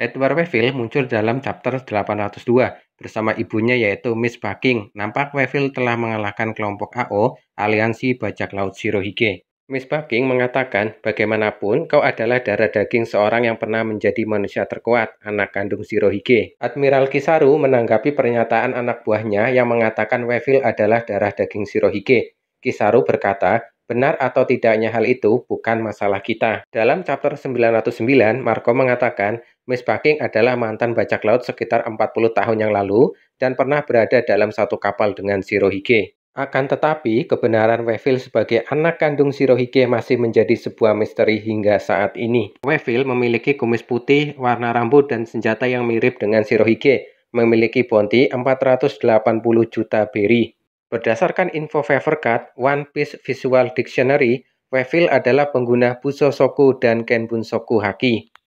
Edward Weville muncul dalam chapter 802 bersama ibunya yaitu Miss Baking. Nampak Weville telah mengalahkan kelompok AO, Aliansi Bajak Laut Shirohige. Miss Baking mengatakan, bagaimanapun kau adalah darah daging seorang yang pernah menjadi manusia terkuat, anak kandung Shirohige. Admiral Kisaru menanggapi pernyataan anak buahnya yang mengatakan Weville adalah darah daging Shirohige. Kisaru berkata, benar atau tidaknya hal itu bukan masalah kita. Dalam chapter 909, Marco mengatakan, Miss Baking adalah mantan bajak laut sekitar 40 tahun yang lalu dan pernah berada dalam satu kapal dengan Shirohige. Akan tetapi, kebenaran Weville sebagai anak kandung Shirohige masih menjadi sebuah misteri hingga saat ini. Weville memiliki kumis putih, warna rambut, dan senjata yang mirip dengan Shirohige, memiliki bounty 480 juta beri. Berdasarkan info Fevercut, One Piece Visual Dictionary, Weville adalah pengguna Busosoku dan Kenbunsoku Haki.